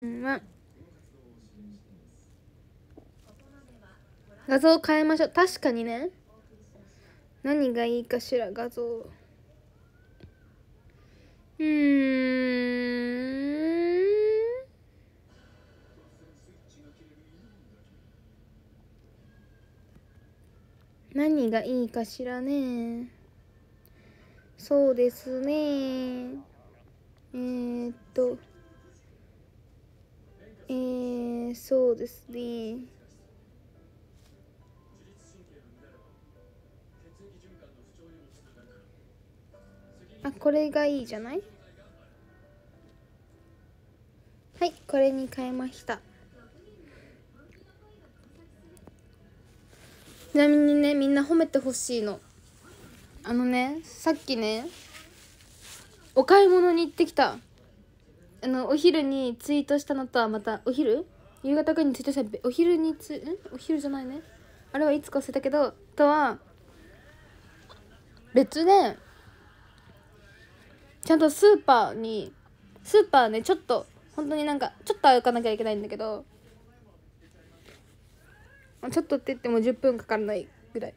ま画像変えましょう確かにね何がいいかしら画像うん何がいいかしらねそうですねえー、っとえー、そうですねあこれがいいじゃないはいこれに変えましたちなみにねみんな褒めてほしいのあのねさっきねお買い物に行ってきたあのお昼にツイートしたのとはまたお昼夕方くらいにツイートしたお昼につんお昼じゃないねあれはいつか忘れたけどとは別でちゃんとスーパーにスーパーねちょっと本当になんかちょっと歩かなきゃいけないんだけどちょっとって言っても10分かからないぐらい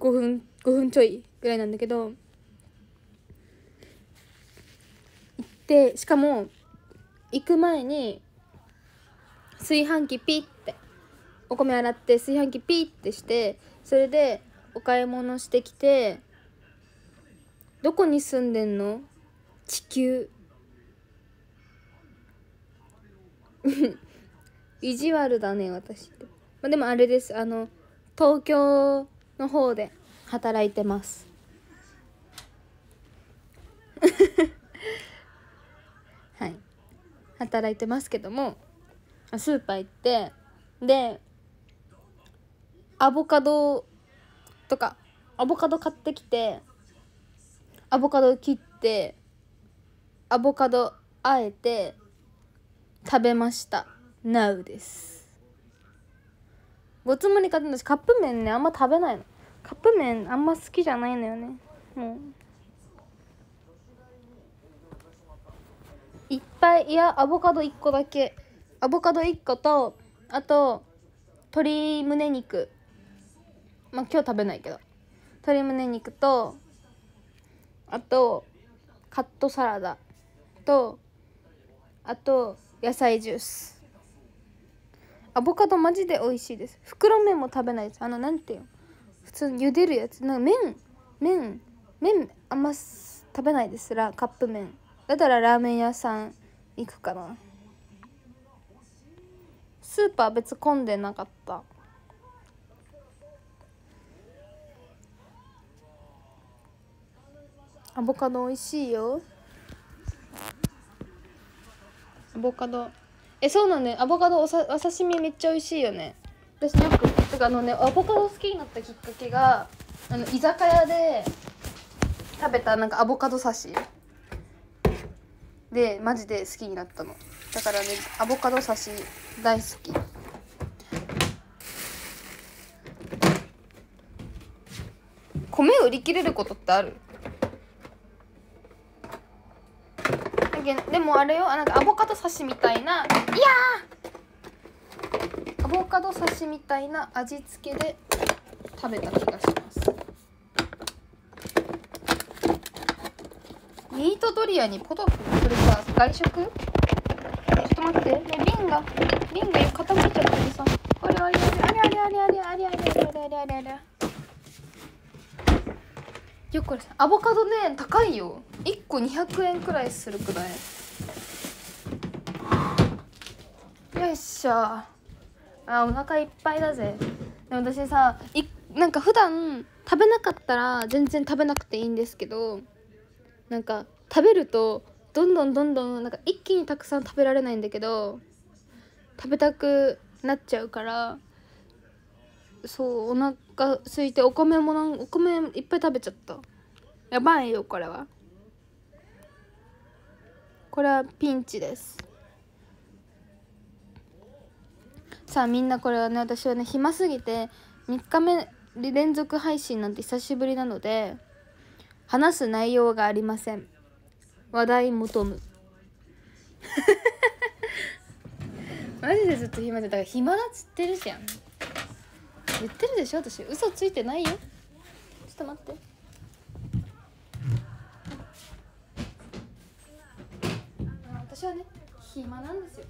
5分5分ちょいぐらいなんだけどでしかも行く前に炊飯器ピッてお米洗って炊飯器ピッてしてそれでお買い物してきて「どこに住んでんの地球」意地悪だね私って、まあ、でもあれですあの東京の方で働いてます働いてますけどもスーパー行ってでアボカドとかアボカド買ってきてアボカド切ってアボカドあえて食べました Now ですごつもり買ってだしカップ麺ねあんま食べないのカップ麺あんま好きじゃないのよねもういっぱいいやアボカド1個だけアボカド1個とあと鶏胸肉まあ今日食べないけど鶏胸肉とあとカットサラダとあと野菜ジュースアボカドマジで美味しいです袋麺も食べないですあのなんていう普通茹でるやつなんか麺麺麺あんま食べないですらカップ麺だったらラーメン屋さん行くかなスーパー別混んでなかったアボカド美味しいよアボカドえそうなんねアボカドおさお刺身めっちゃ美味しいよね私よくてかあのねアボカド好きになったきっかけがあの居酒屋で食べたなんかアボカド刺しでマジで好きになったのだからねアボカド刺し大好き米売り切れることってあるでもあれよなんかアボカド刺しみたいないやアボカド刺しみたいな味付けで食べた気がしますミートドリアにポトフそれさ外食ちょっと待ってね瓶が瓶が傾いちゃってるさあれあれあれあれあれあれあれあれあれあれあれあれよこれさアボカドね高いよ1個200円くらいするくらいよいしょあお腹いっぱいだぜでも私さいなんか普段食べなかったら全然食べなくていいんですけどなんか食べるとどんどんどんどんなんか一気にたくさん食べられないんだけど食べたくなっちゃうからそうお腹空いてお米もなんお米いっぱい食べちゃったやばいよこれはこれはピンチですさあみんなこれはね私はね暇すぎて3日目連続配信なんて久しぶりなので話す内容がありません話題求む マジでずっと暇でだから暇だっつってるじゃん言ってるでしょ私嘘ついてないよちょっと待って私はね暇なんですよ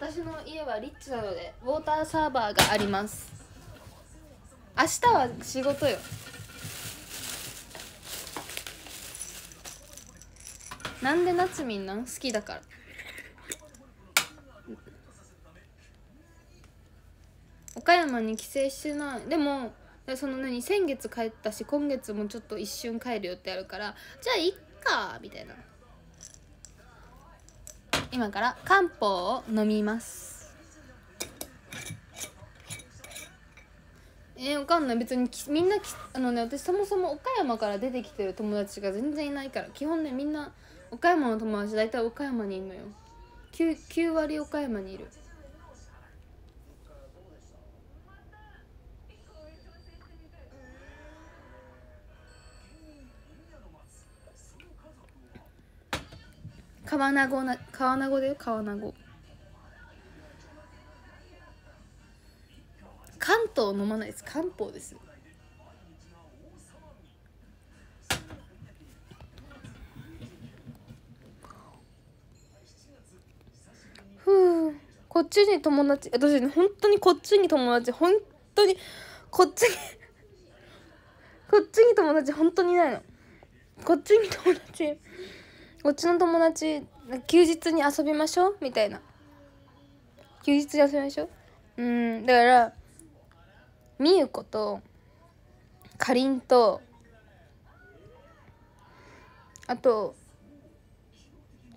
私の家はリッチなのでウォーターサーバーがあります明日は仕事よなんで夏みんな好きだから岡山に帰省してないでもその何先月帰ったし今月もちょっと一瞬帰るよってあるからじゃあいっかみたいな今から漢方を飲みますえー、わかんない別にみんなあのね私そもそも岡山から出てきてる友達が全然いないから基本ねみんな岡山の友達大体岡山にいるのよ 9, 9割岡山にいる川名語な川名語だよ川名語関東飲まないです漢方ですふうこっちに友達私本当にこっちに友達本当にこっちにこっちに友達本当にいないのこっちに友達こっちの友達休日に遊びましょうみたいな休日に遊びましょううんだからみゆことかりんとあと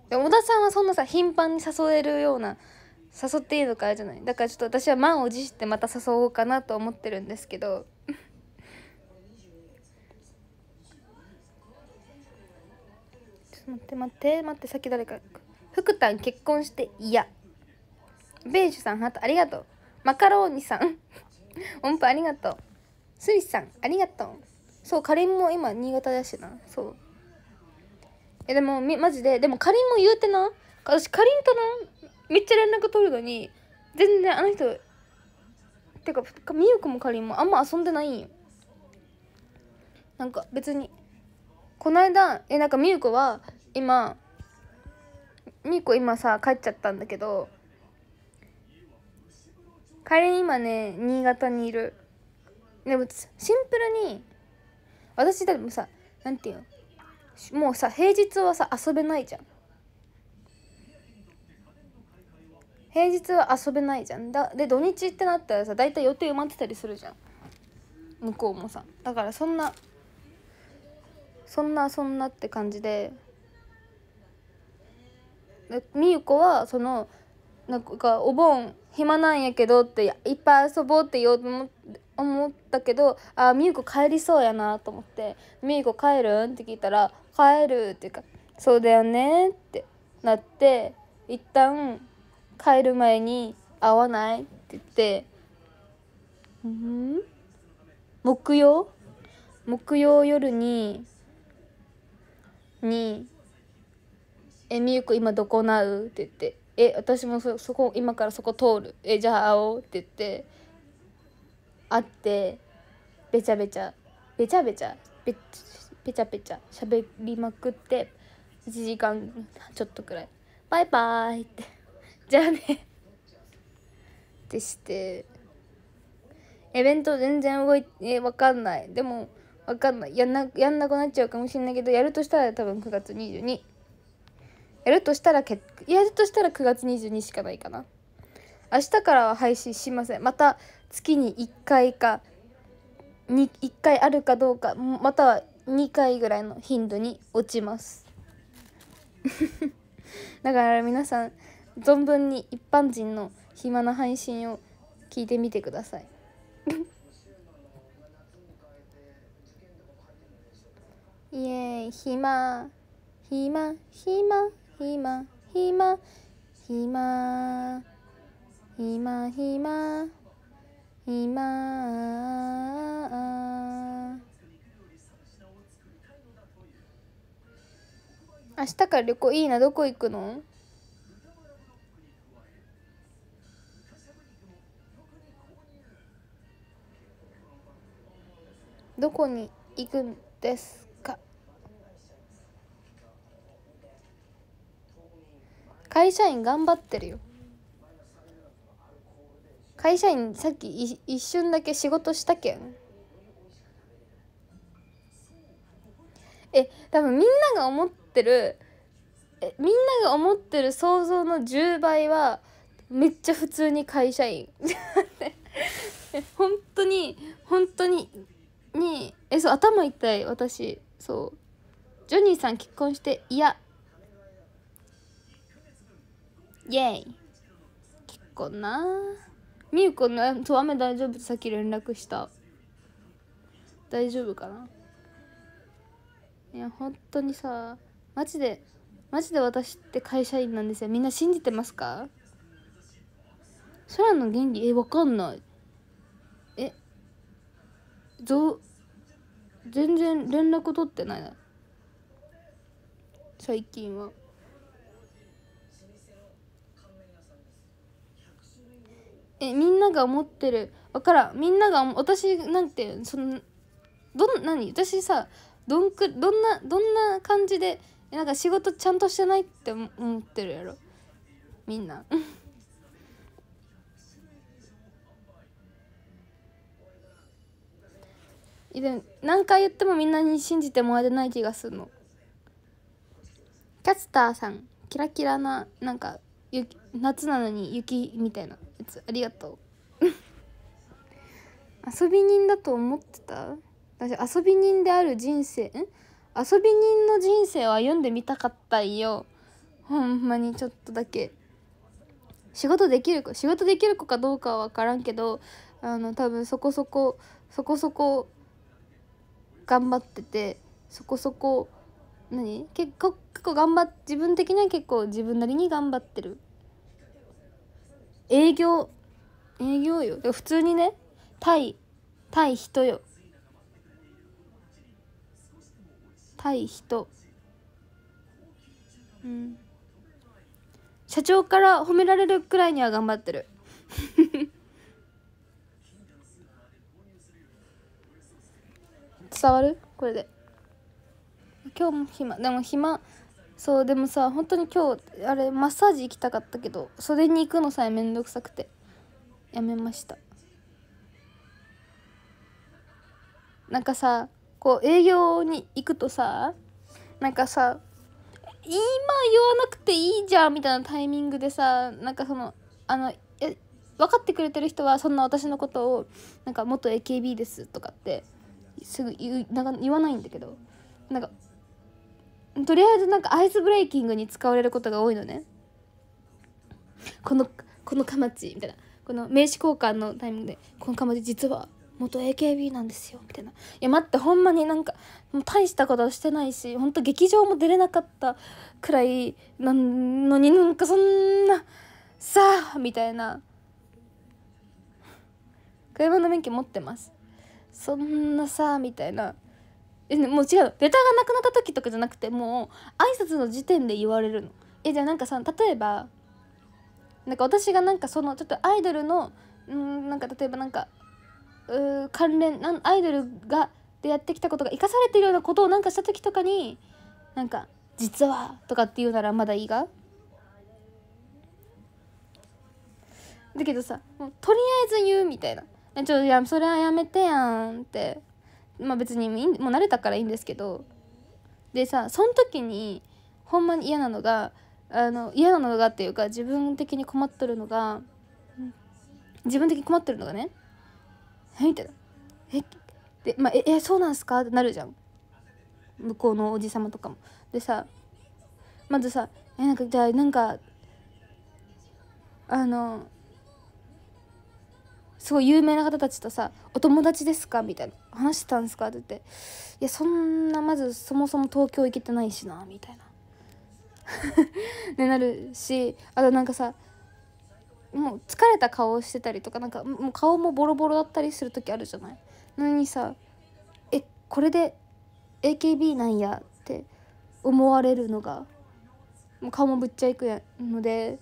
小田さんはそんなさ頻繁に誘えるような誘っていいのかあれじゃないだからちょっと私は満を持してまた誘おうかなと思ってるんですけどちょっと待って待って待ってさっき誰か福たん結婚して嫌ベージュさんハートありがとうマカローニさん音符ありがとう。スイスさん、ありがとう。そう、かりんも今、新潟だしな。そう。え、でも、み、マジで、でも、かりんも言うてな。私、かりんとな、めっちゃ連絡取るのに、全然あの人、てか、みゆくもかりんもあんま遊んでないんよ。なんか、別に。この間、え、なんかみゆくは、今、みゆこ今さ、帰っちゃったんだけど、仮に今ね新潟にいるでもシンプルに私でもさんていうもうさ平日はさ遊べないじゃん平日は遊べないじゃんだで土日ってなったらさ大体予定埋まってたりするじゃん向こうもさだからそんなそんなそんなって感じで美優子はそのなんかお盆暇なんやけどっていっぱい遊ぼうって言おうと思思ったけどあみゆこ帰りそうやなと思って「みゆこ帰るん?」って聞いたら「帰る」っていうか「そうだよね」ってなって一旦帰る前に「会わない?」って言って「うん木曜木曜夜にに「えみゆこ今どこなう?」って言って「え私もそそこ今からそこ通るえじゃあ会おう」って言って会ってべちゃべちゃべちゃべちゃべちゃべちゃしゃべりまくって1時間ちょっとくらい「バイバーイ」って「じゃあね」ってしてイベント全然動いて分かんないでも分かんないやんなやんなくなっちゃうかもしんないけどやるとしたら多分9月22。やるとしたらけやるとしたら9月22しかないかな明日からは配信しませんまた月に1回か1回あるかどうかまたは2回ぐらいの頻度に落ちます だから皆さん存分に一般人の暇な配信を聞いてみてください イエーイ暇暇暇暇暇暇暇暇暇明日から旅行いいなどこ行くのどこに行くんです会社員頑張ってるよ会社員さっき一瞬だけ仕事したけんえ多分みんなが思ってるえみんなが思ってる想像の10倍はめっちゃ普通に会社員 本当に本当ににえそう頭痛い私そうジョニーさん結婚していやイェイ結構なみゆこの「と雨大丈夫」さっき連絡した大丈夫かないや本当にさマジでマジで私って会社員なんですよみんな信じてますか空の原理えわかんないえぞ全然連絡取ってない最近は。えみんなが思ってるわからんみんなが私なんてそのどん何私さどんくどんなどんな感じでなんか仕事ちゃんとしてないって思ってるやろみんなで 何回言ってもみんなに信じてもらえない気がするのキャスターさんキラキラななんか夏なのに雪みたいなつありがとう 遊び人だと思ってた私遊び人である人生ん遊び人の人生を歩んでみたかったんよほんまにちょっとだけ仕事できる子仕事できる子かどうかは分からんけどあの多分そこそこそこそこ頑張っててそこそこ何結構結構頑張っ自分的には結構自分なりに頑張ってる営業営業よ普通にね対対人よ対人うん社長から褒められるくらいには頑張ってる 伝わるこれで今日も暇でも暇そうでもさ本当に今日あれマッサージ行きたかったけど袖に行くのさえめんどくさくてやめましたなんかさこう営業に行くとさなんかさ今言わなくていいじゃんみたいなタイミングでさなんかそのあのえ分かってくれてる人はそんな私のことをなんか元 AKB ですとかってすぐ言うなんか言わないんだけどなんかとりあえずなんかアイスブレイキングに使われることが多いのねこのこのかまちみたいなこの名刺交換のタイミングで「このかまち実は元 AKB なんですよ」みたいな「いや待ってほんまになんかもう大したことはしてないしほんと劇場も出れなかったくらいなのになんかそんなさあ」みたいな「車の免許持ってます」そんなさあみたいなもう違うベタがなくなった時とかじゃなくてもう挨拶の時点で言われるのえじゃあなんかさ例えばなんか私がなんかそのちょっとアイドルのうんなんか例えばなんかう関連なんアイドルがでやってきたことが生かされてるようなことをなんかした時とかになんか「実は」とかって言うならまだいいがだけどさもうとりあえず言うみたいな「ちょいやそれはやめてやん」ってまあ別にもう慣れたからいいんですけどでさその時にほんまに嫌なのがあの嫌なのがっていうか自分的に困っとるのが自分的に困ってるのがねえみたいなえで、まあ、ええそうなんすかってなるじゃん向こうのおじ様とかもでさまずさえなんかじゃあなんかあのすごい有名な方たちとさ「お友達ですか?」みたいな話してたんですか?」って言って「いやそんなまずそもそも東京行けてないしな」みたいな。ねなるしあとなんかさもう疲れた顔をしてたりとかなんかもう顔もボロボロだったりする時あるじゃないなのにさ「えこれで AKB なんや」って思われるのがもう顔もぶっちゃいくやので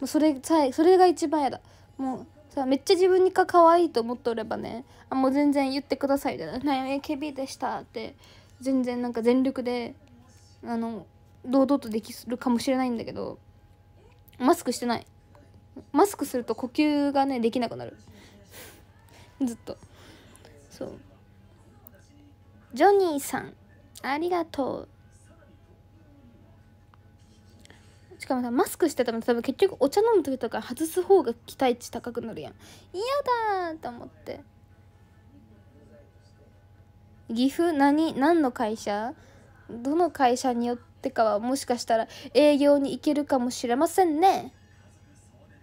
もうそれさえそれが一番やだもうさめっちゃ自分にか可愛いと思っておればねあもう全然言ってくださいみたいな「な AKB でした」って全然なんか全力であの堂々とできるかもしれないんだけどマスクしてないマスクすると呼吸がねできなくなる ずっとそうジョニーさんありがとうかもさマスクしてたら多分結局お茶飲む時とか外す方が期待値高くなるやん嫌だと思って岐阜何何の会社どの会社によってかはもしかしたら営業に行けるかもしれませんね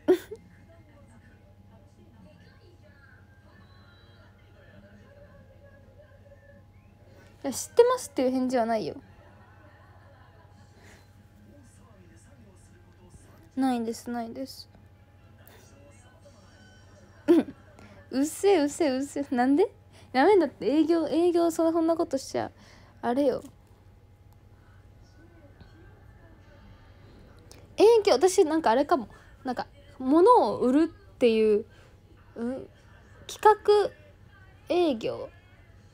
知ってますっていう返事はないよないですないです うっせえうっせえうっせえなんでめんだって営業営業そんなことしちゃあれよ営業私なんかあれかもなんか物を売るっていう、うん、企画営業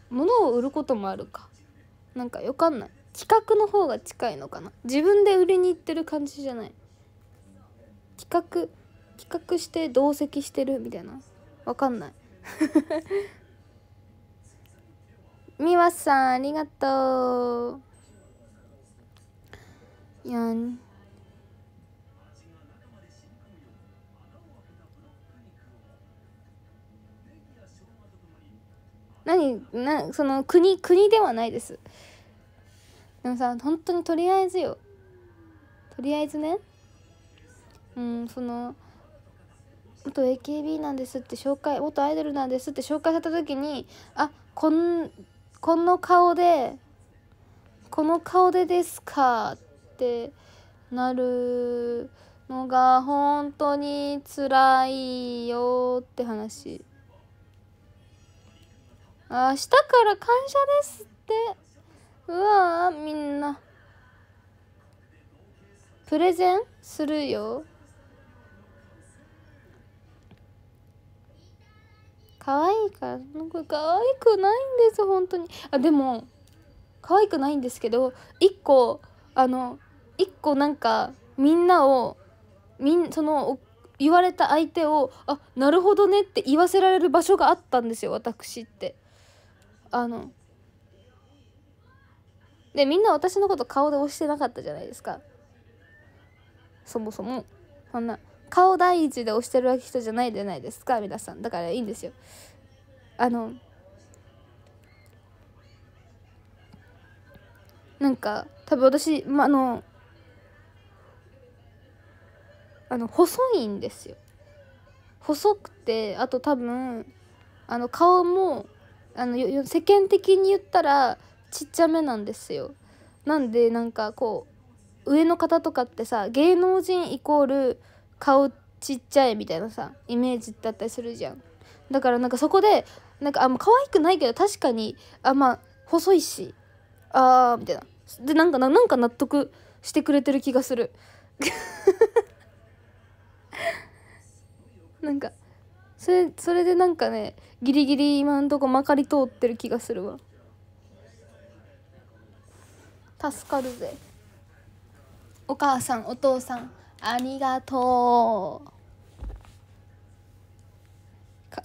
物を売ることもあるかなんかよかんない企画の方が近いのかな自分で売りに行ってる感じじゃない企画企画して同席してるみたいなわかんないみわ さんありがとうやん何なその国国ではないですでもさ本当にとりあえずよとりあえずねうんその元 AKB なんですって紹介元アイドルなんですって紹介された時にあこんこの顔でこの顔でですかってなるのが本当に辛いよって話あ明日から感謝ですってうわーみんなプレゼンするよ可愛いかなんか可愛くないんです本当にあでも可愛くないんですけど1個あの1個なんかみんなをみんその言われた相手をあなるほどねって言わせられる場所があったんですよ私ってあのでみんな私のこと顔で押してなかったじゃないですかそもそもそんな顔第一で押してる人じゃないじゃないですか皆さんだからいいんですよあのなんか多分私、まあのあの細いんですよ細くてあと多分あの顔もあの世間的に言ったらちっちゃめなんですよなんでなんかこう上の方とかってさ芸能人イコール顔ちっちゃいみたいなさイメージだったりするじゃんだからなんかそこでなんかあんま可愛くないけど確かにあまあ細いしあーみたいなでなんかなんか納得してくれてる気がする なんかそれそれでなんかねギリギリ今んとこまかり通ってる気がするわ助かるぜお母さんお父さんありがとう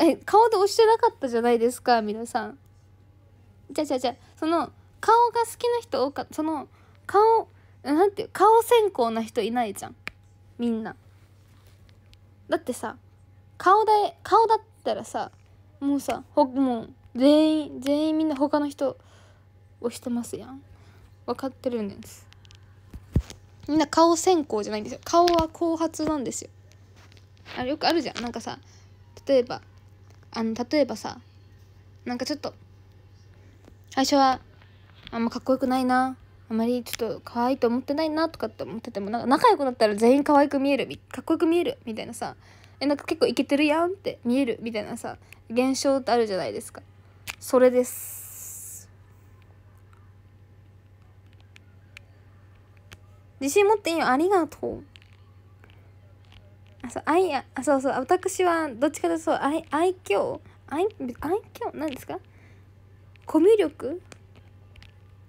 え顔で押してなかったじゃないですか皆さんじゃじゃじゃその顔が好きな人多かったその顔なんていう顔専攻な人いないじゃんみんなだってさ顔だ顔だったらさもうさほもう全員全員みんな他の人押してますやん分かってるんですみんな顔線香じゃないんですよ顔は後発なんですよあれよくあるじゃんなんかさ例えばあの例えばさなんかちょっと最初はあんまかっこよくないなあまりちょっと可愛いと思ってないなとかって思っててもなんか仲良くなったら全員可愛く見えるかっこよく見えるみたいなさえなんか結構イケてるやんって見えるみたいなさ現象ってあるじゃないですかそれです自信持っていいよありがとうあそうあ愛あそうそう私はどっちかというと愛愛嬌愛愛嬌なんですかコミュ力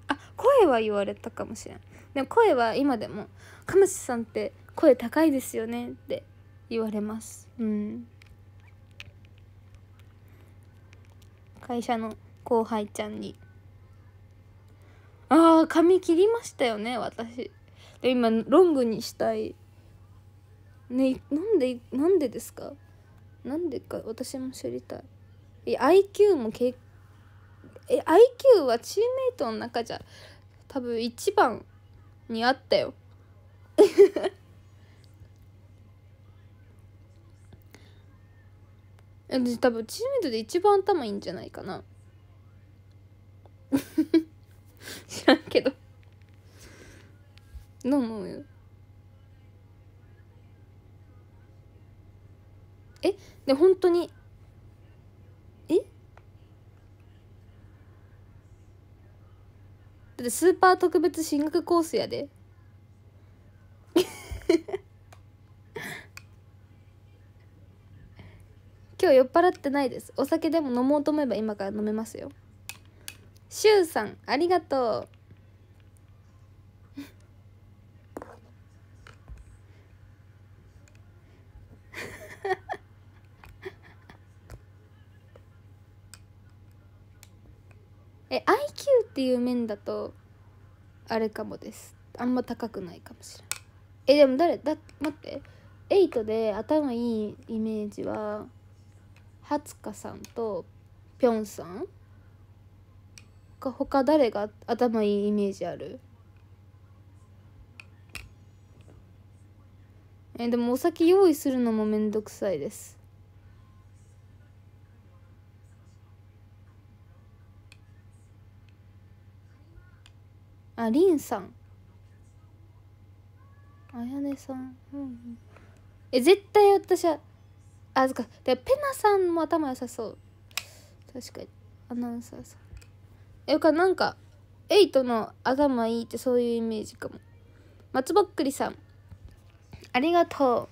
あ声は言われたかもしれんでも声は今でも「かましさんって声高いですよね」って言われますうん会社の後輩ちゃんに「ああ髪切りましたよね私」で今ロングにしたいねなんでなんでですかなんでか私も知りたいえ IQ もけえ IQ はチームメイトの中じゃ多分一番にあったよ私 多分チームメイトで一番頭いいんじゃないかな 知らんけど飲む思うえで本当にえだってスーパー特別進学コースやで 今日酔っ払ってないですお酒でも飲もうと思えば今から飲めますよしゅうさんありがとうえ IQ っていう面だとあれかもですあんま高くないかもしれないえでも誰だ待って8で頭いいイメージははつかさんとぴょんさんか他誰が頭いいイメージあるえでもお酒用意するのもめんどくさいですあリンさんあやねさんうんうんえ絶対私はあずかでペナさんも頭良さそう確かにアナウンサーさんえかなんかエイトの頭いいってそういうイメージかも松ぼっくりさんありがとう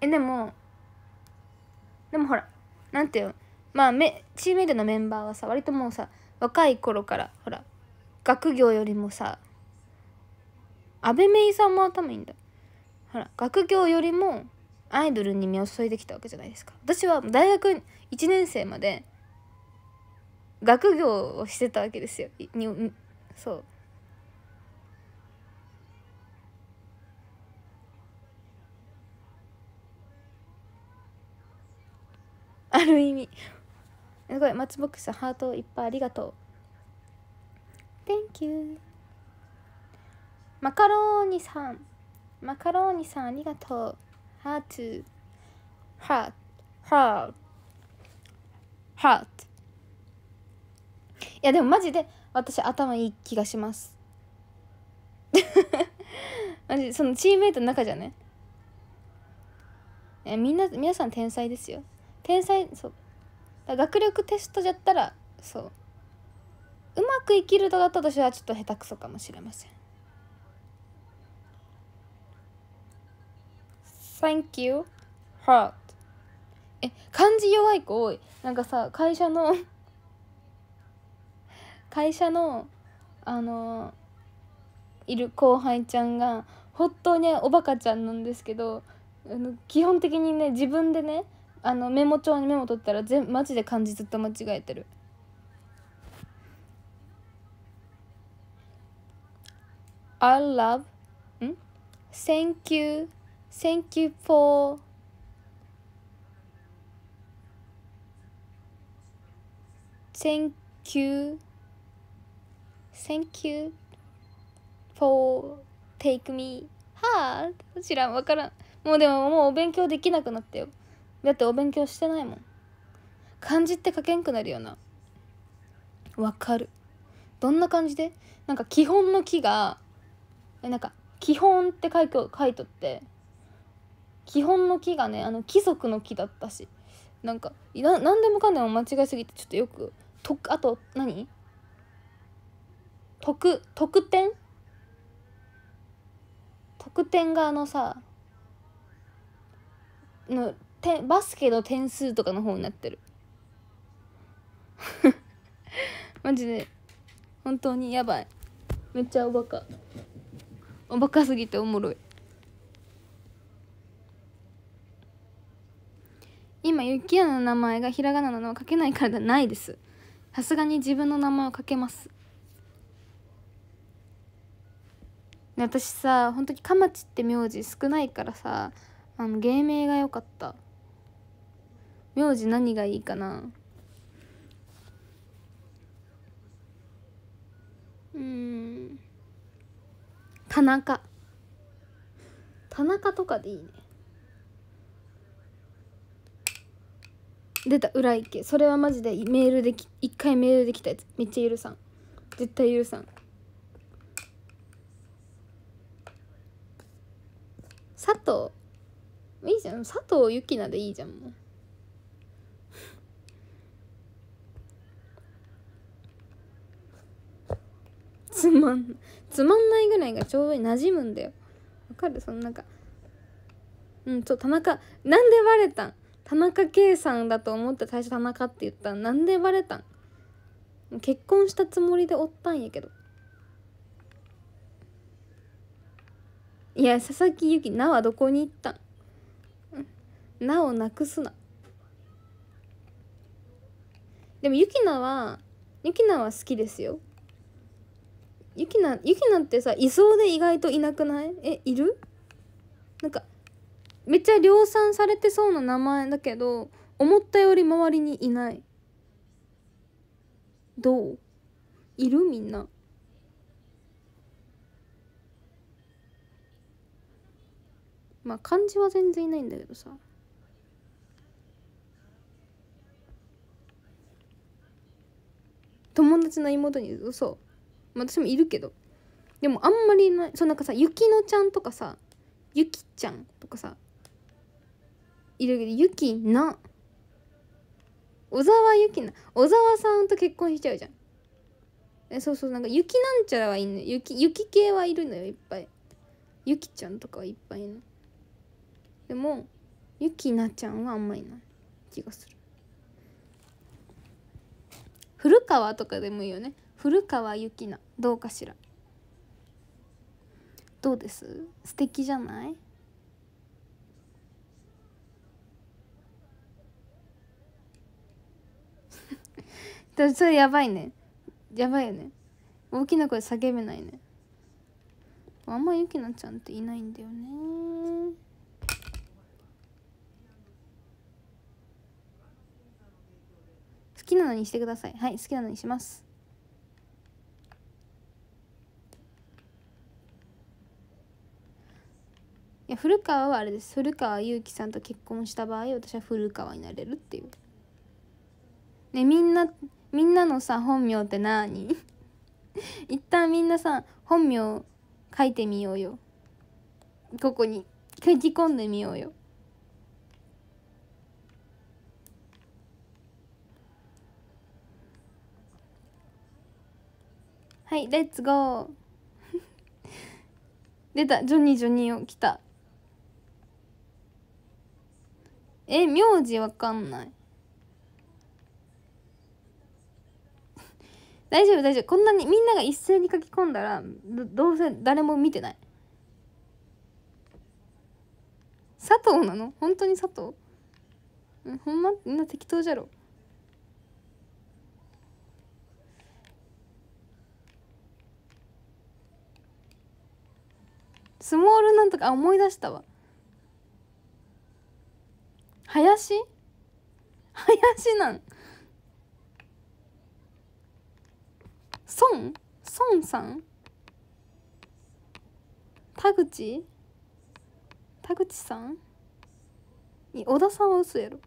えでもでもほらなんていうまあめチームメイトのメンバーはさ割ともうさ若い頃からほら学業よりもさ安倍メイさんも頭いいんだほら学業よりもアイドルに身を注いできたわけじゃないですか私は大学1年生まで学業をしてたわけですよにそうある意味すごい松ボックスハートいっぱいありがとう Thank you マカローニさんマカローニさんありがとうハートハートハートハートいやでもマジで私頭いい気がします マジそのチームメイトの中じゃねえみんな皆さん天才ですよ天才そう学力テストじゃったらそううまくいきるとだったとしてはちょっと下手くそかもしれません Thank you heart え漢字弱い子多いなんかさ会社の会社のあのいる後輩ちゃんが本当におバカちゃんなんですけどあの基本的にね自分でねあのメモ帳にメモ取ったら全マジで漢字ずっと間違えてる。I love ん Thank you Thank you for Thank you. Thank you for take me hard 知らんわからんもうでももうお勉強できなくなったよだってお勉強してないもん漢字って書けんくなるよなわかるどんな感じでなんか基本の木がえなんか「基本」って書い書いとって基本の木がねあの貴族の木だったしなんかな何でもかんでも間違いすぎてちょっとよくとあと何特特典特典があのさのてバスケの点数とかの方になってる マジで本当にやばいめっちゃおバカ。バカすぎておもろい今雪キの名前がひらがなのは書けないからないですさすがに自分の名前を書けます私さ本当にかまちって名字少ないからさあの芸名が良かった名字何がいいかなうん田中田中とかでいいね出た裏池それはマジでメールでき一回メールできたやつめっちゃ許さん絶対許さん佐藤いいじゃん佐藤ゆきなでいいじゃんもうつまんつまんないぐらいがちょうど馴染むんだよわかるそのなんかうんそう田中なんでバレたん田中圭さんだと思って最初田中って言ったなんでバレたん結婚したつもりでおったんやけどいや佐々木由紀なはどこに行ったんなをなくすなでも由紀奈は由紀奈は好きですよゆきなゆきなってさいそうで意外といなくないえいるなんかめっちゃ量産されてそうな名前だけど思ったより周りにいないどういるみんなまあ漢字は全然いないんだけどさ友達の妹に嘘まあ、私もいるけどでもあんまりないそうなんかさゆきのちゃんとかさゆきちゃんとかさいるけどゆきな小沢ゆきな小沢さんと結婚しちゃうじゃんえそうそうなんかゆきなんちゃらはいんのよ、雪ゆき系はいるのよいっぱいゆきちゃんとかはいっぱいいるのでもゆきなちゃんはあんまりない気がする古川とかでもいいよね古川ゆきなどうかしらどうです素敵じゃない それやばいねやばいよね大きな声叫べないねあんまゆきなちゃんっていないんだよね好きなのにしてくださいはい好きなのにしますや古川はあれです古川祐希さんと結婚した場合私は古川になれるっていうねみんなみんなのさ本名って何 一旦みんなさ本名書いてみようよここに書き込んでみようよはいレッツゴー 出たジョニージョニーを来たえ名字わかんない 大丈夫大丈夫こんなにみんなが一斉に書き込んだらどうせ誰も見てない佐藤なの本当に佐藤ほんまみんな適当じゃろスモールなんとかあ思い出したわ林林なん孫孫さん田口田口さん小田さんは嘘やろ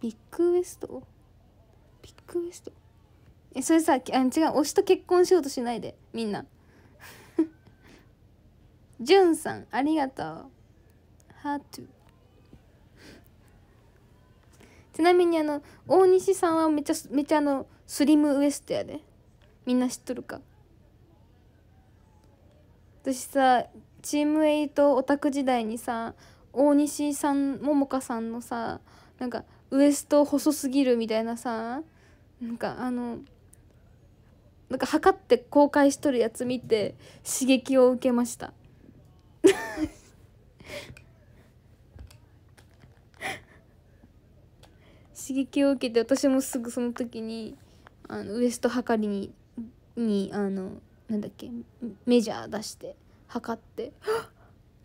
ビッグウエストビッグウエストえそれさあ違う推しと結婚しようとしないでみんなじゅんさんありがとうハートちなみにあの大西さんはめちゃめちゃあのスリムウエストやでみんな知っとるか私さチーム8オタク時代にさ大西さんももかさんのさなんかウエスト細すぎるみたいなさなんかあのなんか測って公開しとるやつ見て刺激を受けました刺激を受けて私もすぐその時にあのウエスト測りににあのなんだっけメジャー出して測ってっ っ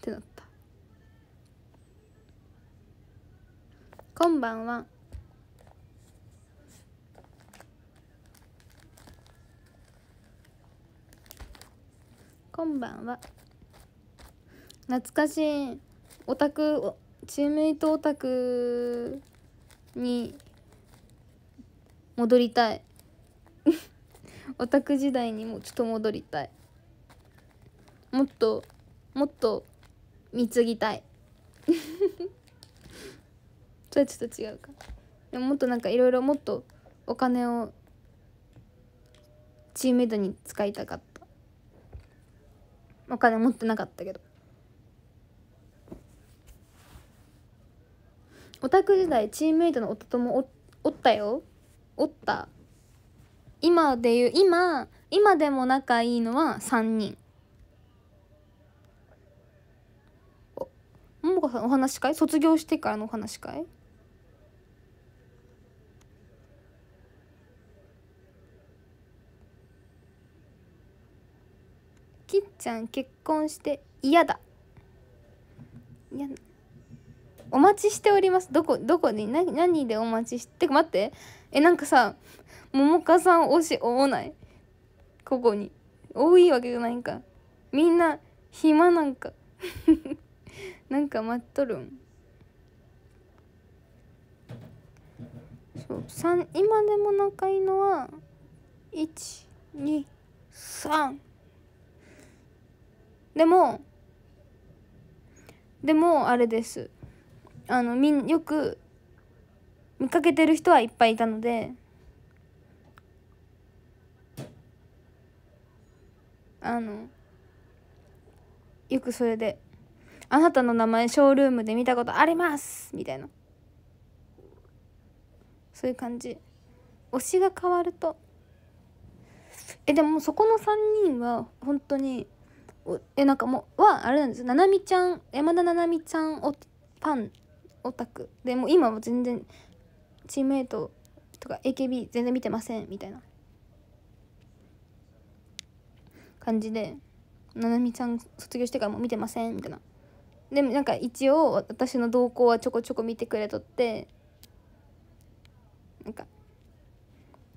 てなったこんばんはこんばんは懐かしいオタクチームメイトオタクに戻りたい オタク時代にもちょっと戻りたいもっともっと貢ぎたい それはちょっと違うかでももっとなんかいろいろもっとお金をチームメイトに使いたかったお金持ってなかったけどオタク時代チームメイトの夫ともおったよおった今でいう今今でも仲いいのは3人おももこさんお話会卒業してからのお話会きっちゃん結婚して嫌だ嫌だお待ちしております。どこ、どこに、な、何でお待ちして、待って。え、なんかさ、桃かさん推し、おもない。ここに。多いわけじゃないんか。みんな、暇なんか。なんか待っとるん。そう、三、今でも仲いいのは、一、二、三。でも、でも、あれです。あのみんよく見かけてる人はいっぱいいたのであのよくそれで「あなたの名前ショールームで見たことあります!」みたいなそういう感じ推しが変わるとえでもそこの3人は本当にえなんかもうはあれなんですななみちゃん山田ななみちゃんをファンオタクでも今は全然チームメイトとか AKB 全然見てませんみたいな感じで「ななみちゃん卒業してからも見てません」みたいなでもなんか一応私の動向はちょこちょこ見てくれとってなんか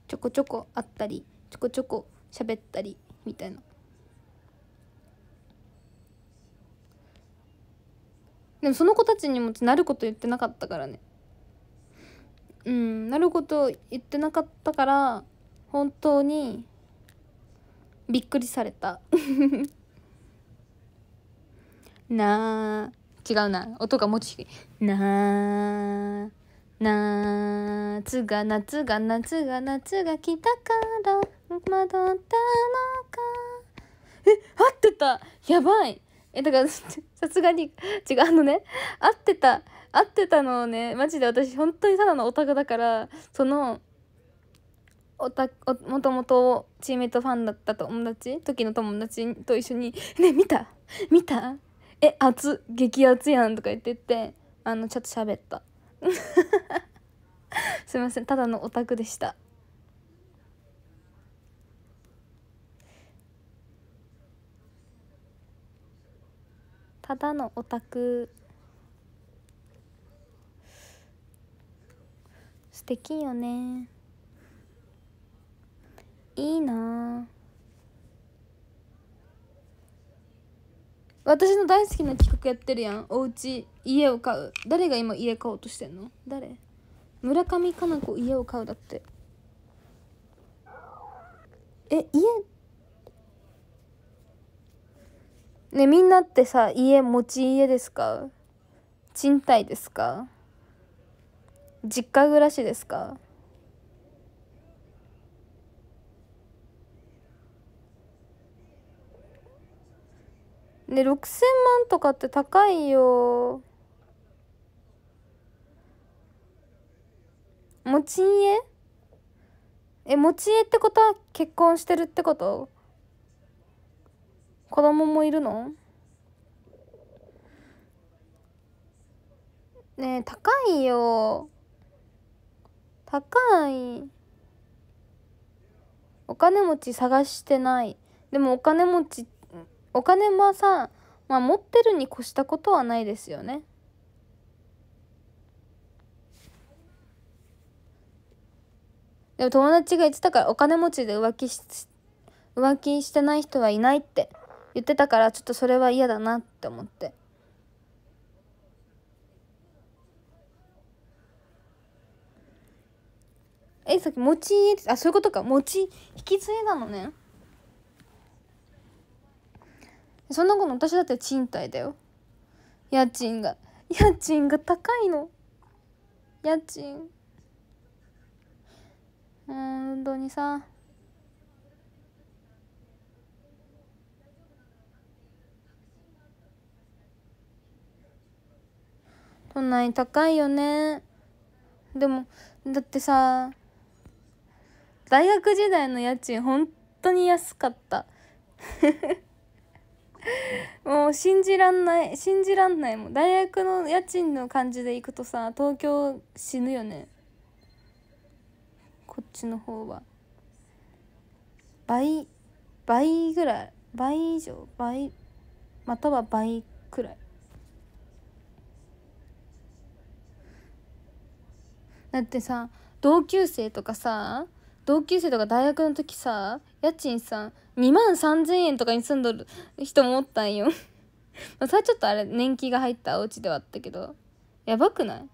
ちょこちょこ会ったりちょこちょこ喋ったりみたいなでもその子たちにもなること言ってなかったからねうんなること言ってなかったから本当にびっくりされた なあ違うな音がもうちょいなあ夏が夏が夏が夏が来たからったのかえ合ってたやばいえ、だから、さすがに、違う、あのね、合ってた、合ってたのをね、マジで私、本当にただのオタクだから、その、おたおもともとチームメイトファンだった友達時の友達と一緒に「ね見た見たえ熱激熱やん」とか言ってってあのちょっと喋った すいませんただのオタクでしたただのオタク素敵よねいいな私の大好きな企画やってるやんおうち家を買う誰が今家買おうとしてんの誰村上佳菜子家を買うだってえ家ねみんなってさ家持ち家ですか賃貸ですか実家暮らしですかね、6,000万とかって高いよ持ち家え持ち家ってことは結婚してるってこと子供もいるのねえ高いよ高いお金持ち探してないでもお金持ちお金はさ、まあ、持ってるに越したことはないですよねでも友達が言ってたからお金持ちで浮気し浮気してない人はいないって言ってたからちょっとそれは嫌だなって思って。えさっき持ち家あそういうことか持ち引き継いだのねそんなこと私だって賃貸だよ家賃が家賃が高いの家賃本当にさこんな高いよねでもだってさ大学時代の家賃本当に安かった もう信じらんない信じらんないもう大学の家賃の感じで行くとさ東京死ぬよねこっちの方は倍倍ぐらい倍以上倍または倍くらいだってさ同級生とかさ同級生とか大学の時さ家賃さ2万3,000円とかに住んどる人もおったんよ まそれはちょっとあれ年季が入ったお家ではあったけどやばくない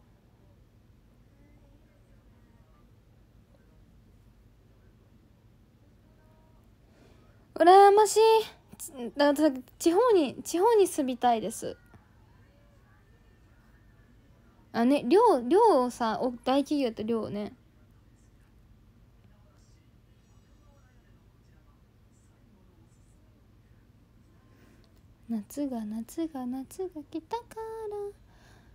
羨ましいだから地方に地方に住みたいですあね量量をさ大企業って量ね夏が夏が夏が来たからい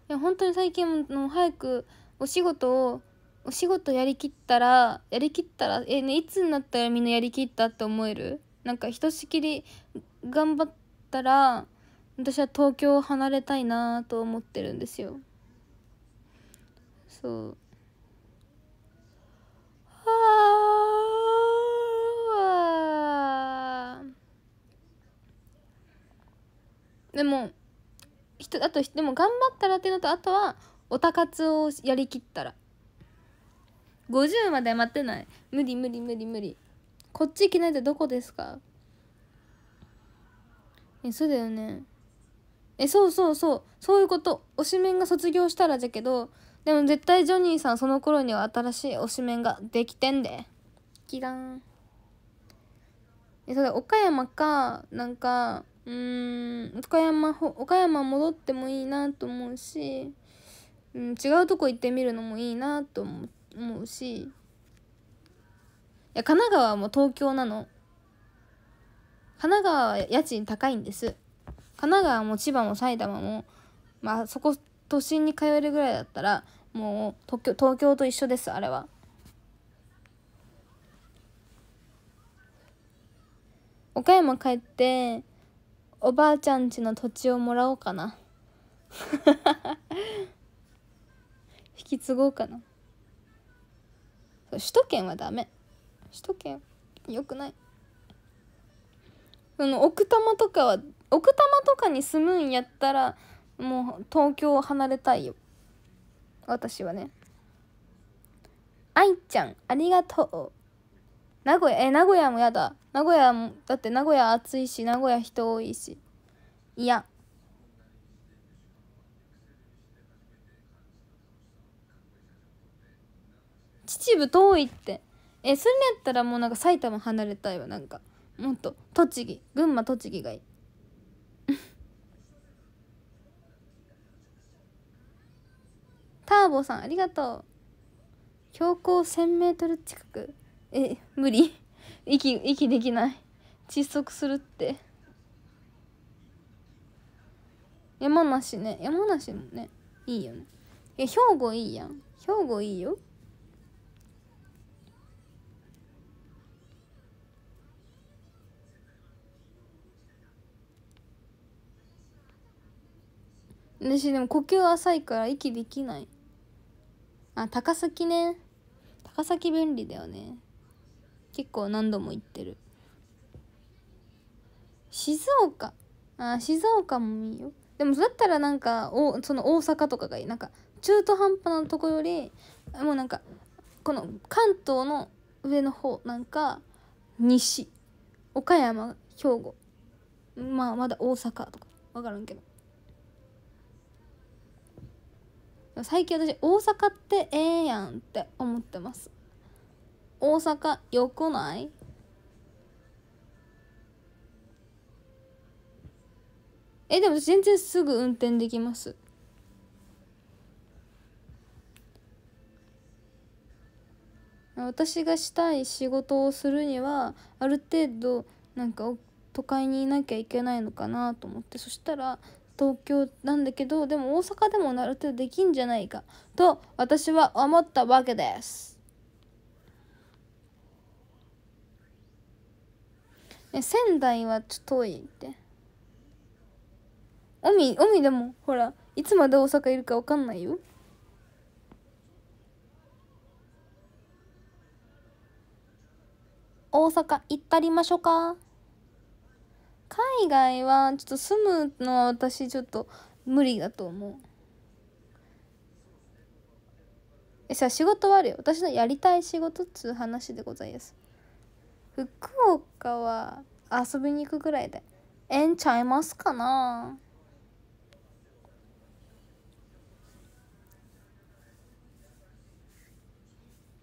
や本当に最近も早くお仕事をお仕事やりきったらやりきったらえねいつになったらみんなやりきったって思えるなんかひとしきり頑張ったら私は東京を離れたいなと思ってるんですよそうあでも人あとでも頑張ったらっていうのとあとはおたかつをやりきったら50まで待ってない無理無理無理無理こっち行けないっどこですかえそうだよねえそうそうそうそういうこと推しメンが卒業したらじゃけどでも絶対ジョニーさんその頃には新しい推しメンができてんでキランえそれ岡山かなんかうん岡山岡山戻ってもいいなと思うし、うん、違うとこ行ってみるのもいいなと思うしいや神奈川も東京なの神奈川は家賃高いんです神奈川も千葉も埼玉もまあそこ都心に通えるぐらいだったらもう東京東京と一緒ですあれは岡山帰っておばあちゃんちの土地をもらおうかな 引き継ごうかな首都圏はダメ首都圏よくないその奥多摩とかは奥多摩とかに住むんやったらもう東京を離れたいよ私はね愛ちゃんありがとう名古屋え名古屋もやだ名古屋もだって名古屋暑いし名古屋人多いしいや秩父遠いってえそれやったらもうなんか埼玉離れたいわなんかもっと栃木群馬栃木がいいターボさんありがとう標高 1000m 近くえ無理 息息できない窒息するって山梨ね山梨もねいいよねえ兵庫いいやん兵庫いいよ私でも呼吸浅いから息できないあ、高崎ね。高崎便利だよね。結構何度も行ってる。静岡。あ、静岡もいいよ。でもだったらなんか、おその大阪とかがいい。なんか、中途半端なとこより、もうなんか、この関東の上の方なんか、西。岡山、兵庫。まあ、まだ大阪とか。わからんけど。最近私大阪ってええやんって思ってます大阪よくないえでも全然すぐ運転できます私がしたい仕事をするにはある程度なんか都会にいなきゃいけないのかなと思ってそしたら東京なんだけどでも大阪でもなる程度できんじゃないかと私は思ったわけです。え仙台はちょっと遠いって海海でもほらいつまで大阪いるか分かんないよ大阪行ったりましょうか海外はちょっと住むのは私ちょっと無理だと思うえさ仕事はあるよ私のやりたい仕事っつう話でございます福岡は遊びに行くぐらいでえんちゃいますかなあ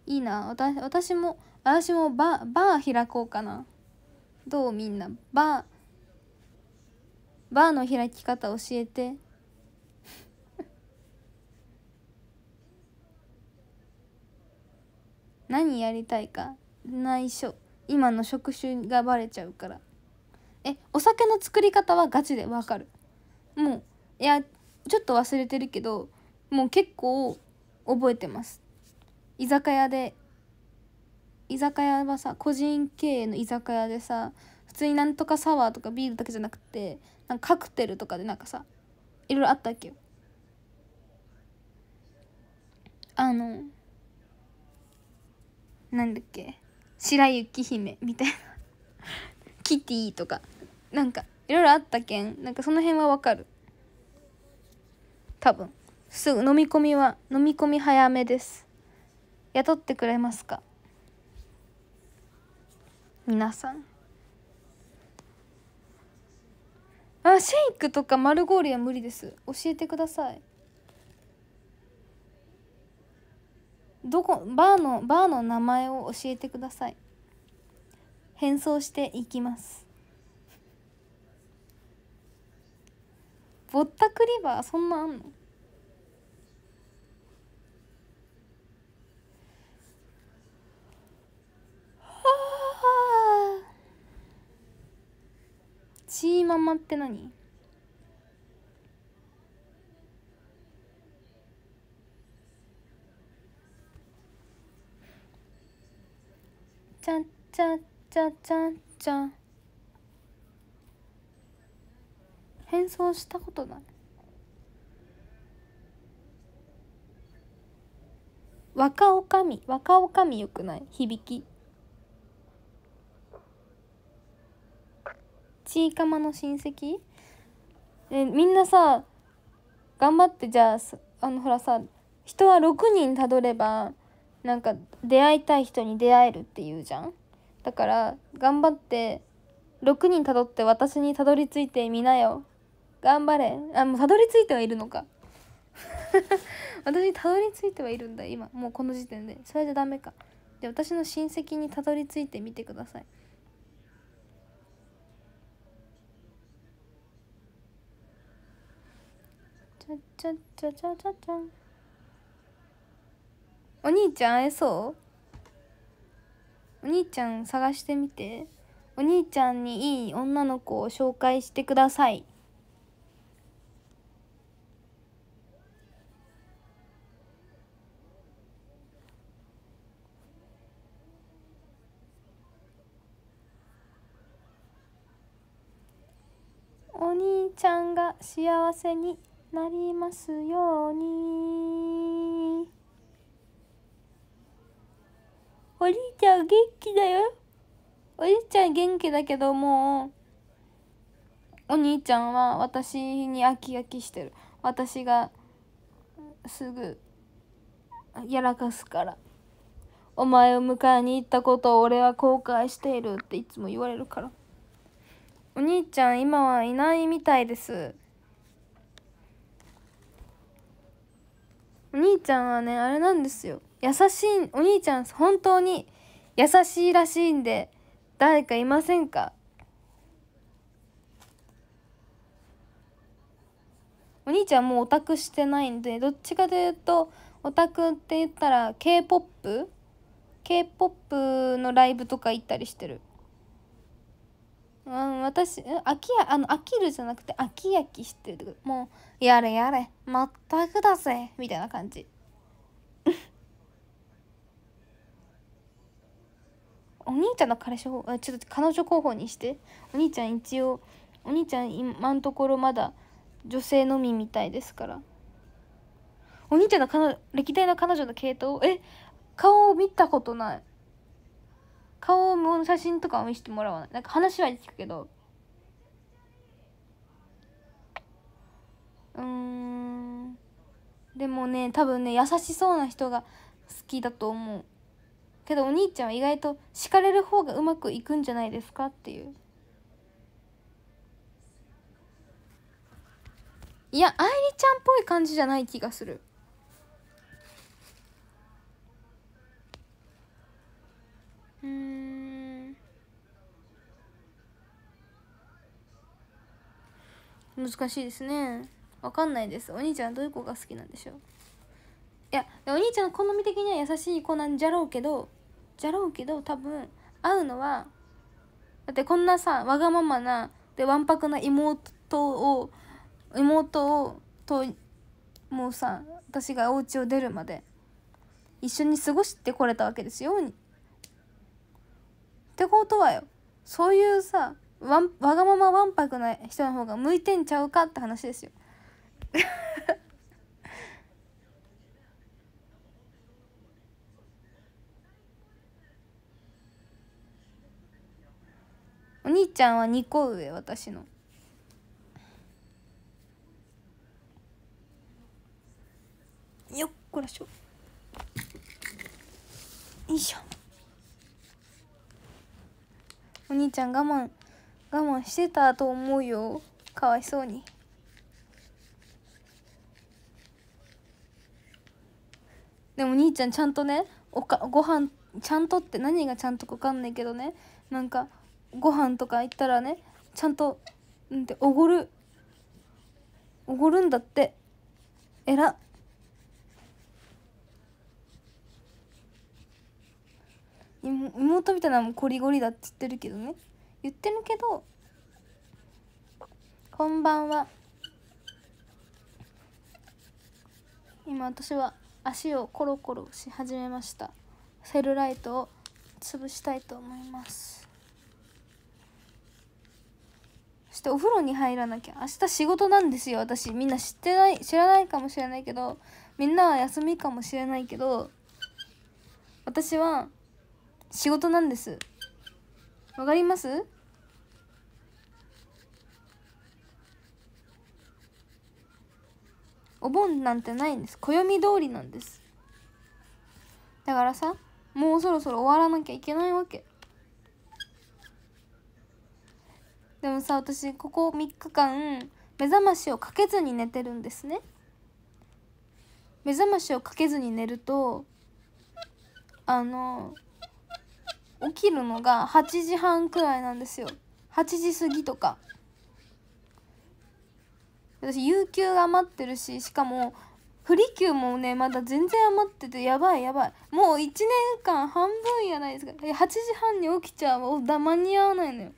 いいな私私も私もバーバー開こうかなどうみんなバーバーの開き方教えて 何やりたいか内緒今の職種がバレちゃうからえお酒の作り方はガチでわかるもういやちょっと忘れてるけどもう結構覚えてます居酒屋で居酒屋はさ個人経営の居酒屋でさ普通になんとかサワーとかビールだけじゃなくてなんかカクテルとかでなんかさいろいろあったっけあのなんだっけ白雪姫みたいな キティとかなんかいろいろあったけんなんかその辺はわかる多分すぐ飲み込みは飲み込み早めです雇ってくれますか皆さんあシェイクとかマルゴーリは無理です教えてくださいどこバーのバーの名前を教えてください変装していきますぼったくりバーそんなあんのチーママって何ちゃちゃちゃちゃちゃ変装したことない若おかみ若おかみよくない響きちいかまの親戚えみんなさ頑張ってじゃああのほらさ人は6人たどればなんか出会いたい人に出会えるっていうじゃんだから頑張って6人たどって私にたどり着いてみなよ頑張れあもうたどり着いてはいるのか 私にたどり着いてはいるんだ今もうこの時点でそれじゃダメかで私の親戚にたどり着いてみてくださいちゃちゃちゃちゃちゃお兄ちゃん会えそうお兄ちゃん探してみてお兄ちゃんにいい女の子を紹介してくださいお兄ちゃんが幸せになりますようにおじいちゃん元気だよおじいちゃん元気だけどもうお兄ちゃんは私に飽き飽きしてる私がすぐやらかすからお前を迎えに行ったことを俺は後悔しているっていつも言われるからお兄ちゃん今はいないみたいですお兄ちゃんはねあれなんですよ優しいお兄ちゃん本当に優しいらしいんで誰かいませんかお兄ちゃんもうオタクしてないんでどっちかというとオタクって言ったら k p o p k p o p のライブとか行ったりしてる。うん、私飽きやあの飽きるじゃなくて飽き飽きしてるもうやれやれまったくだぜみたいな感じ お兄ちゃんの彼氏候ちょっと彼女候補にしてお兄ちゃん一応お兄ちゃん今のところまだ女性のみみたいですからお兄ちゃんの彼歴代の彼女の系統え顔を見たことない顔の写真とかを見せてもらわないなんか話は聞くけどうんでもね多分ね優しそうな人が好きだと思うけどお兄ちゃんは意外と敷かれる方がうまくいくんじゃないですかっていういや愛梨ちゃんっぽい感じじゃない気がするうん難しいですねわかんないですお兄ちゃんどういう子が好きなんでしょういやお兄ちゃん好み的には優しい子なんじゃろうけどじゃろうけど多分会うのはだってこんなさわがままなでわんぱくな妹を妹をともうさ私がお家を出るまで一緒に過ごしてこれたわけですよってことはよそういうさわわがままわんぱくな人の方が向いてんちゃうかって話ですよ。お兄ちゃんは2個上私の。よっこらしょ。よいしょ。お兄ちゃん我慢我慢してたと思うよかわいそうに。でもお兄ちゃんちゃんとねおかご飯ちゃんとって何がちゃんとか分かんないけどねなんかご飯とか行ったらねちゃんとんておごるおごるんだってえら妹みたいなのもゴリゴリだって言ってるけどね言ってるけどこんばんは今私は足をコロコロし始めましたセルライトを潰したいと思いますそしてお風呂に入らなきゃ明日仕事なんですよ私みんな知ってない知らないかもしれないけどみんなは休みかもしれないけど私は仕事なんですわかりますお盆なんてないんです暦通りなんですだからさもうそろそろ終わらなきゃいけないわけでもさ私ここ3日間目覚ましをかけずに寝てるんですね目覚ましをかけずに寝るとあの起きるのが8時半くらいなんですよ8時過ぎとか私有給が余ってるししかも不利休もねまだ全然余っててやばいやばいもう1年間半分やないですか8時半に起きちゃうだ間に合わないのよ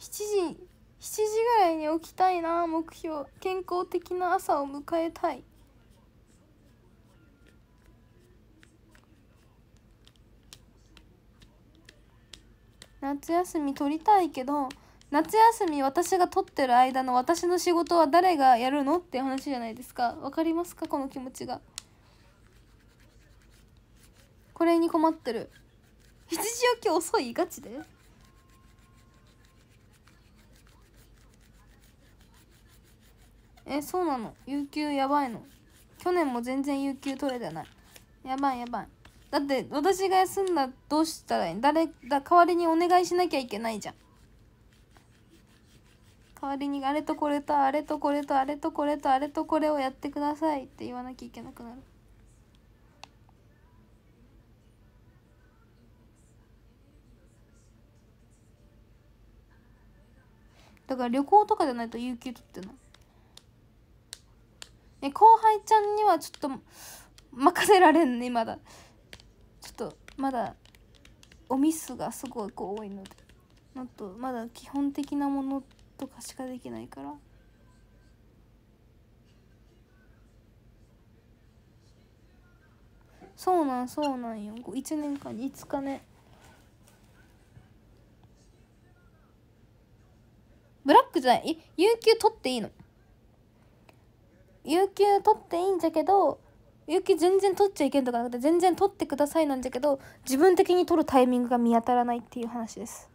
7時7時ぐらいに起きたいな目標健康的な朝を迎えたい夏休み取りたいけど夏休み私が取ってる間の私の仕事は誰がやるのって話じゃないですか分かりますかこの気持ちがこれに困ってる7時起き遅いガチでえそうなの有給やばいの去年も全然有給取れてないやばいやばいだって私が休んだどうしたらいい誰だ代わりにお願いしなきゃいけないじゃん代わりにあれとこれとあれとこれとあれとこれとあれとこれをやってくださいって言わなきゃいけなくなるだから旅行とかじゃないと有給取ってないえ後輩ちゃんにはちょっと任せられんねまだちょっとまだおミスがすごいこう多いのでもっとまだ基本的なものとかしかできないから。そうなんそうなんよ1年間に5日ねブラックじゃないえ有給取っていいの有給取っていいんじゃけど有給全然取っちゃいけんとかなくて全然取ってくださいなんじゃけど自分的に取るタイミングが見当たらないっていう話です。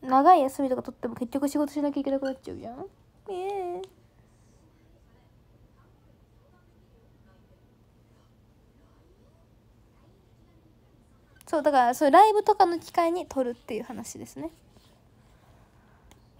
長い休みとか取っても結局仕事しなきゃいけなくなっちゃうじゃん。ええーそうだからそうライブとかの機会に撮るっていう話ですね。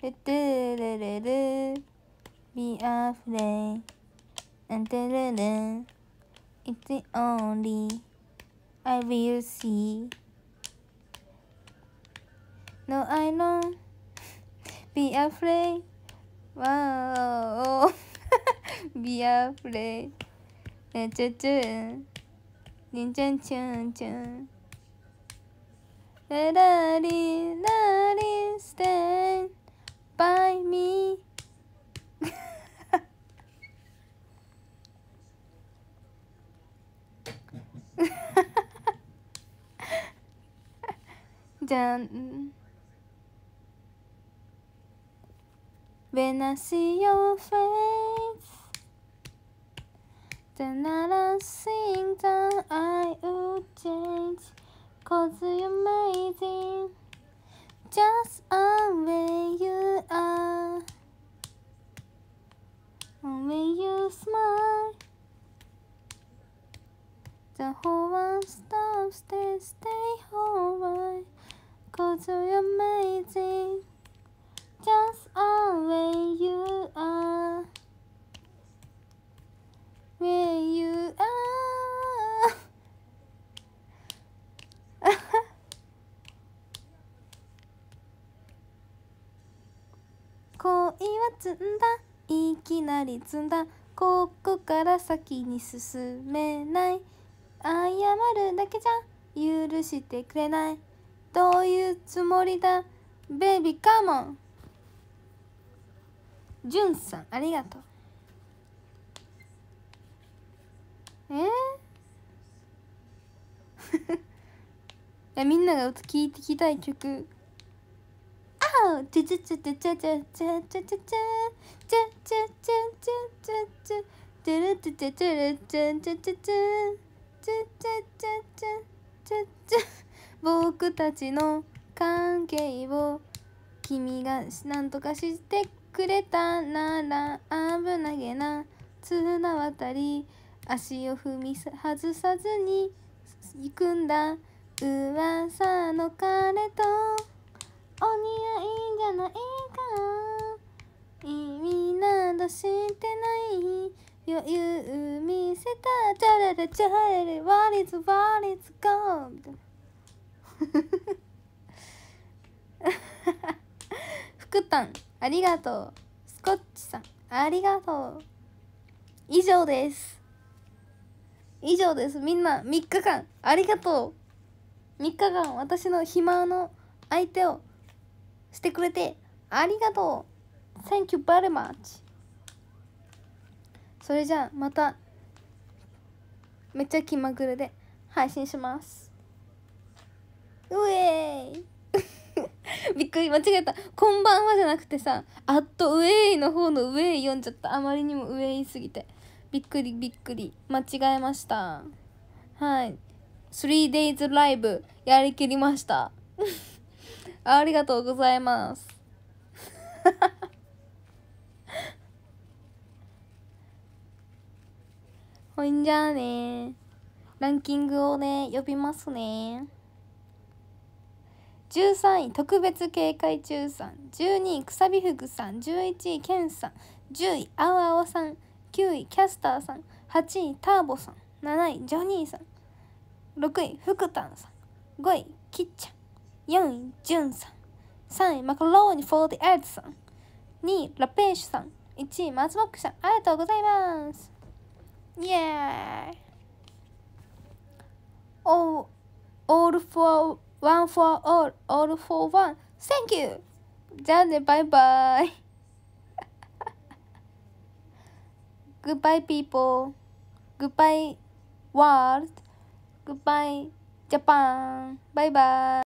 Be afraid. And it's the only I will see. No, I don't Be afraid. Wow. Be afraid. Din chan chan chan. La la by me. Down. When I see your face, then I'll sing down. り積んだここから先に進めない謝るだけじゃ許してくれないどういうつもりだベイビーカモンじゅんさんありがとうえーえ みんなが聴いてきたい曲「あうチュチュチュチュチュチュチュチュチュチュ」チャチャチャチャチャチャルチャチャチャルチャチャチャチャチャチャチャチャチャ僕たちの関係を君が何とかしてくれたなら危なげな綱渡り足を踏み外さずに行くんだ噂の彼とお似合いじゃないしてない余裕見せたチャララチャララワ h a t is what is g o l ありがとうスコッチさんありがとう以上です以上ですみんな3日間ありがとう3日間私の暇の相手をしてくれてありがとう Thank you very much それじゃあまためっちゃ気まぐれで配信しますうえーい びっくり間違えた「こんばんは」じゃなくてさ「あっとウェイ」の方の「ウェイ」読んじゃったあまりにも「ウェイ」すぎてびっくりびっくり間違えましたはい 3days ライブやりきりました ありがとうございますほいんじゃあねランキングをね呼びますね13位特別警戒中さん12位くさびふぐさん11位けんさん10位あおあおさん9位キャスターさん8位ターボさん7位ジョニーさん6位ふくたんさん5位きっちゃん4位じゅんさん3位マカローニ48さん2位ラペーシュさん1位マ松クさんありがとうございます Yeah. Oh, all for one for all, all for one. Thank you. bye bye. Goodbye, people. Goodbye, world. Goodbye, Japan. Bye bye.